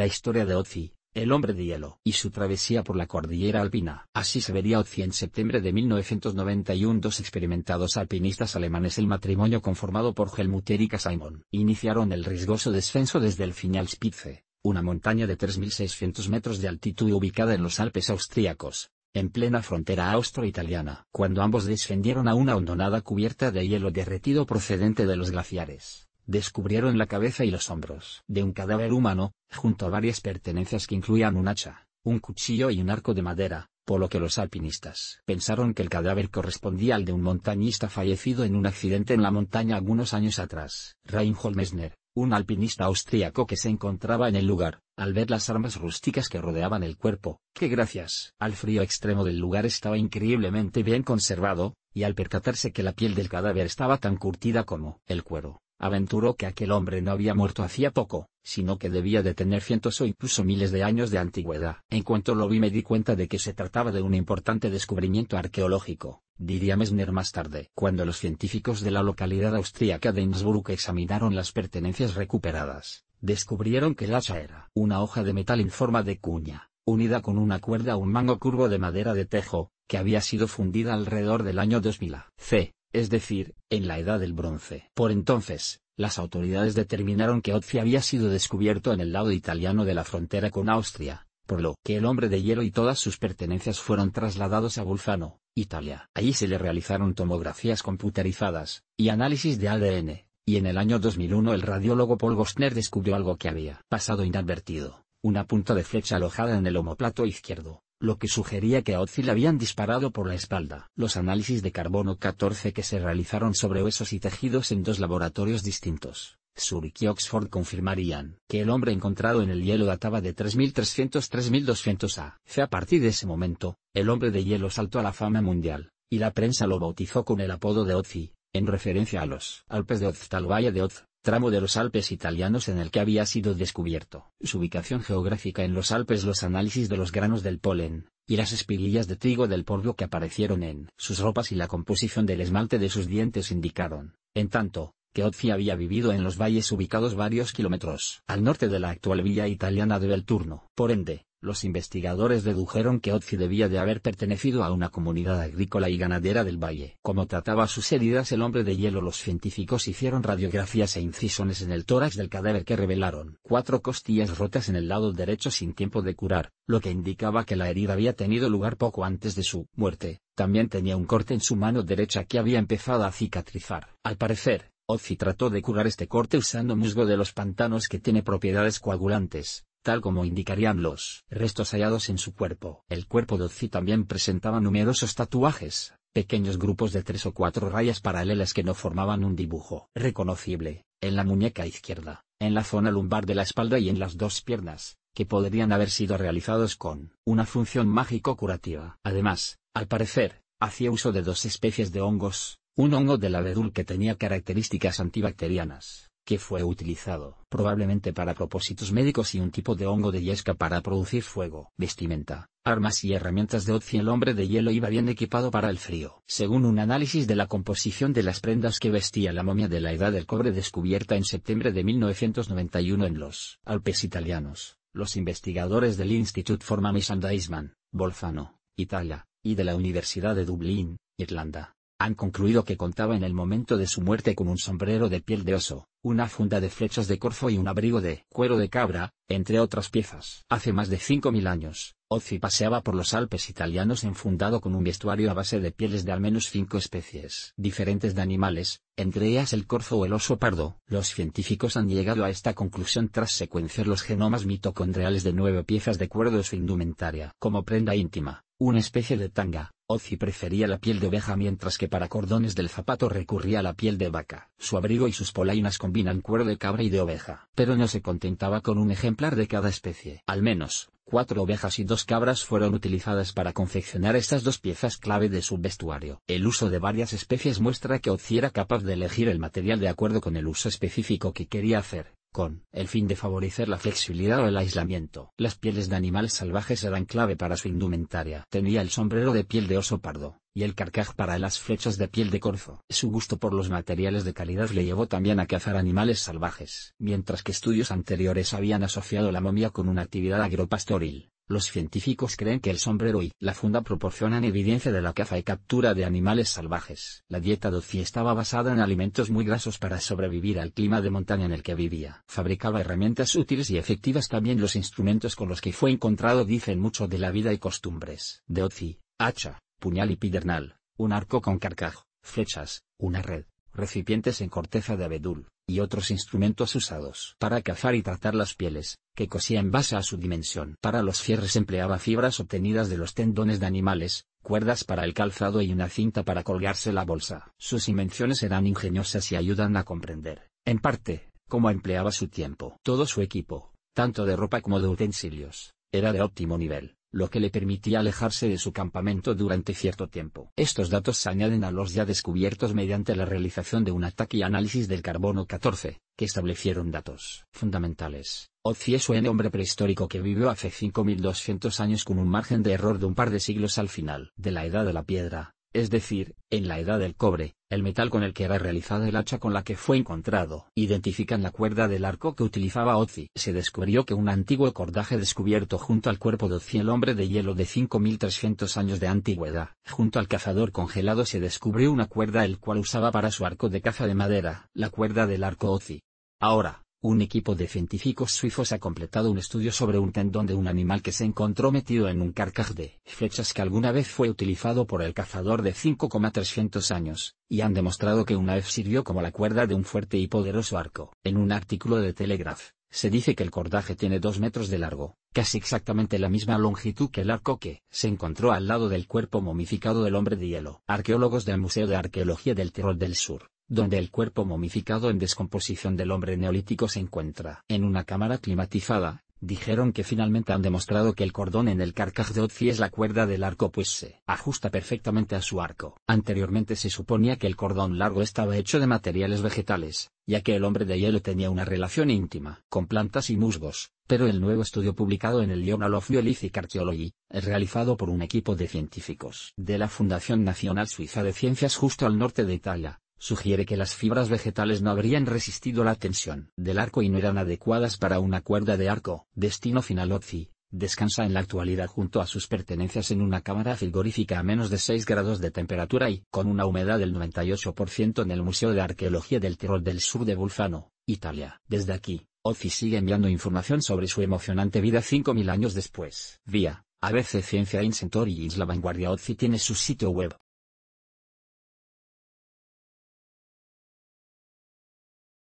la historia de Otzi, el hombre de hielo, y su travesía por la cordillera alpina. Así se vería Otzi en septiembre de 1991. Dos experimentados alpinistas alemanes, el matrimonio conformado por Helmut Erika Simon, iniciaron el riesgoso descenso desde el final Spitze, una montaña de 3.600 metros de altitud ubicada en los Alpes austríacos, en plena frontera austro-italiana, cuando ambos descendieron a una hondonada cubierta de hielo derretido procedente de los glaciares descubrieron la cabeza y los hombros de un cadáver humano, junto a varias pertenencias que incluían un hacha, un cuchillo y un arco de madera, por lo que los alpinistas pensaron que el cadáver correspondía al de un montañista fallecido en un accidente en la montaña algunos años atrás. Reinhold Messner, un alpinista austríaco que se encontraba en el lugar, al ver las armas rústicas que rodeaban el cuerpo, que gracias al frío extremo del lugar estaba increíblemente bien conservado, y al percatarse que la piel del cadáver estaba tan curtida como el cuero, aventuró que aquel hombre no había muerto hacía poco, sino que debía de tener cientos o incluso miles de años de antigüedad. En cuanto lo vi me di cuenta de que se trataba de un importante descubrimiento arqueológico, diría Messner más tarde. Cuando los científicos de la localidad austríaca de Innsbruck examinaron las pertenencias recuperadas, descubrieron que la hacha era una hoja de metal en forma de cuña, unida con una cuerda a un mango curvo de madera de tejo, que había sido fundida alrededor del año 2000 c es decir, en la Edad del Bronce. Por entonces, las autoridades determinaron que Otzi había sido descubierto en el lado italiano de la frontera con Austria, por lo que el hombre de hielo y todas sus pertenencias fueron trasladados a Bolzano, Italia. Allí se le realizaron tomografías computerizadas y análisis de ADN, y en el año 2001 el radiólogo Paul Gostner descubrió algo que había pasado inadvertido, una punta de flecha alojada en el homoplato izquierdo lo que sugería que a Otzi le habían disparado por la espalda. Los análisis de carbono 14 que se realizaron sobre huesos y tejidos en dos laboratorios distintos, Zurich y Oxford confirmarían que el hombre encontrado en el hielo databa de 3300-3200 a. A partir de ese momento, el hombre de hielo saltó a la fama mundial, y la prensa lo bautizó con el apodo de Otzi, en referencia a los Alpes de Oz, tal de Oz, tramo de los Alpes italianos en el que había sido descubierto. Su ubicación geográfica en los Alpes, los análisis de los granos del polen, y las espiguillas de trigo del polvo que aparecieron en sus ropas y la composición del esmalte de sus dientes indicaron, en tanto, que Ozzi había vivido en los valles ubicados varios kilómetros al norte de la actual villa italiana de Belturno. Por ende, los investigadores dedujeron que Otzi debía de haber pertenecido a una comunidad agrícola y ganadera del valle. Como trataba sus heridas el hombre de hielo, los científicos hicieron radiografías e incisiones en el tórax del cadáver que revelaron cuatro costillas rotas en el lado derecho sin tiempo de curar, lo que indicaba que la herida había tenido lugar poco antes de su muerte. También tenía un corte en su mano derecha que había empezado a cicatrizar. Al parecer, Ozzy trató de curar este corte usando musgo de los pantanos que tiene propiedades coagulantes, tal como indicarían los restos hallados en su cuerpo. El cuerpo de Ozzy también presentaba numerosos tatuajes, pequeños grupos de tres o cuatro rayas paralelas que no formaban un dibujo reconocible, en la muñeca izquierda, en la zona lumbar de la espalda y en las dos piernas, que podrían haber sido realizados con una función mágico-curativa. Además, al parecer, hacía uso de dos especies de hongos, un hongo de la labedul que tenía características antibacterianas que fue utilizado probablemente para propósitos médicos y un tipo de hongo de yesca para producir fuego. Vestimenta, armas y herramientas de Otzi El hombre de hielo iba bien equipado para el frío. Según un análisis de la composición de las prendas que vestía la momia de la edad del cobre descubierta en septiembre de 1991 en los Alpes italianos, los investigadores del Instituto for and Bolzano, Italia, y de la Universidad de Dublín, Irlanda, han concluido que contaba en el momento de su muerte con un sombrero de piel de oso, una funda de flechas de corzo y un abrigo de cuero de cabra, entre otras piezas. Hace más de 5.000 años, Ozzi paseaba por los Alpes italianos enfundado con un vestuario a base de pieles de al menos cinco especies diferentes de animales, entre ellas el corzo o el oso pardo. Los científicos han llegado a esta conclusión tras secuenciar los genomas mitocondriales de nueve piezas de cuero de su indumentaria como prenda íntima, una especie de tanga, Ozzy prefería la piel de oveja mientras que para cordones del zapato recurría a la piel de vaca. Su abrigo y sus polainas combinan cuero de cabra y de oveja. Pero no se contentaba con un ejemplar de cada especie. Al menos, cuatro ovejas y dos cabras fueron utilizadas para confeccionar estas dos piezas clave de su vestuario. El uso de varias especies muestra que Ozzy era capaz de elegir el material de acuerdo con el uso específico que quería hacer con el fin de favorecer la flexibilidad o el aislamiento. Las pieles de animales salvajes eran clave para su indumentaria. Tenía el sombrero de piel de oso pardo, y el carcaj para las flechas de piel de corzo. Su gusto por los materiales de calidad le llevó también a cazar animales salvajes, mientras que estudios anteriores habían asociado la momia con una actividad agropastoril. Los científicos creen que el sombrero y la funda proporcionan evidencia de la caza y captura de animales salvajes. La dieta de Doci estaba basada en alimentos muy grasos para sobrevivir al clima de montaña en el que vivía. Fabricaba herramientas útiles y efectivas también los instrumentos con los que fue encontrado dicen mucho de la vida y costumbres. De Doci, hacha, puñal y pidernal, un arco con carcaj, flechas, una red, recipientes en corteza de abedul, y otros instrumentos usados para cazar y tratar las pieles, que cosía en base a su dimensión. Para los cierres empleaba fibras obtenidas de los tendones de animales, cuerdas para el calzado y una cinta para colgarse la bolsa. Sus invenciones eran ingeniosas y ayudan a comprender, en parte, cómo empleaba su tiempo. Todo su equipo, tanto de ropa como de utensilios, era de óptimo nivel lo que le permitía alejarse de su campamento durante cierto tiempo. Estos datos se añaden a los ya descubiertos mediante la realización de un ataque y análisis del carbono 14, que establecieron datos fundamentales. Ozzy es un hombre prehistórico que vivió hace 5200 años con un margen de error de un par de siglos al final de la edad de la piedra, es decir, en la edad del cobre, el metal con el que era realizada el hacha con la que fue encontrado. Identifican la cuerda del arco que utilizaba Ozi. Se descubrió que un antiguo cordaje descubierto junto al cuerpo de Ozi, el hombre de hielo de 5300 años de antigüedad. Junto al cazador congelado se descubrió una cuerda el cual usaba para su arco de caza de madera, la cuerda del arco Ozi. Ahora, un equipo de científicos suizos ha completado un estudio sobre un tendón de un animal que se encontró metido en un carcaj de flechas que alguna vez fue utilizado por el cazador de 5,300 años, y han demostrado que una vez sirvió como la cuerda de un fuerte y poderoso arco. En un artículo de Telegraph, se dice que el cordaje tiene dos metros de largo, casi exactamente la misma longitud que el arco que se encontró al lado del cuerpo momificado del hombre de hielo. Arqueólogos del Museo de Arqueología del Tirol del Sur donde el cuerpo momificado en descomposición del hombre neolítico se encuentra en una cámara climatizada, dijeron que finalmente han demostrado que el cordón en el carcaj de Otzi es la cuerda del arco pues se ajusta perfectamente a su arco. Anteriormente se suponía que el cordón largo estaba hecho de materiales vegetales, ya que el hombre de hielo tenía una relación íntima con plantas y musgos, pero el nuevo estudio publicado en el Journal of Neolithic Archaeology, realizado por un equipo de científicos de la Fundación Nacional Suiza de Ciencias justo al norte de Italia, sugiere que las fibras vegetales no habrían resistido la tensión del arco y no eran adecuadas para una cuerda de arco. Destino final Otzi, descansa en la actualidad junto a sus pertenencias en una cámara frigorífica a menos de 6 grados de temperatura y con una humedad del 98% en el Museo de Arqueología del Tirol del Sur de Bulfano, Italia. Desde aquí, Otzi sigue enviando información sobre su emocionante vida 5.000 años después. Vía, ABC Ciencia in y La Vanguardia Otzi tiene su sitio web,